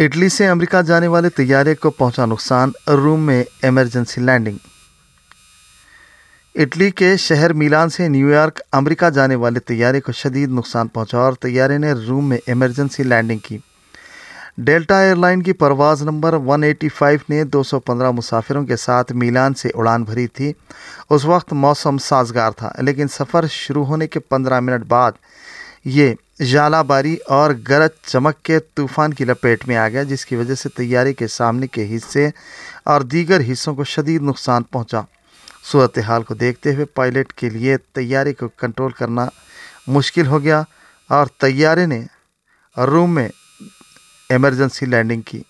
Italy से America जाने वाले तैयारे को पहुंचा नुकसान रूम में इमरजेंसी लैंडिंग इटली के शहर मिलान से न्यूयॉर्क अमेरिका जाने वाले तैयारे को शदीद नुकसान पहुंचा और तैयारे ने रूम में इमरजेंसी लैंडिंग की डेल्टा एयरलाइन की परवाज़ नंबर 185 ने 215 मुसाफिरों के साथ मिलान से उड़ान भरी थी उस वक्त मौसम साजगार था लेकिन सफ़र शुरू होने के 15 मिनट बाद ये झालाबारी और गरज चमक के तूफान की लपेट में आ गया जिसकी वजह से तैयारी के सामने के हिस्से और दीगर हिस्सों को शदीद नुकसान पहुंचा। सूरत हाल को देखते हुए पायलट के लिए तैयारी को कंट्रोल करना मुश्किल हो गया और तैयारे ने रूम में एमरजेंसी लैंडिंग की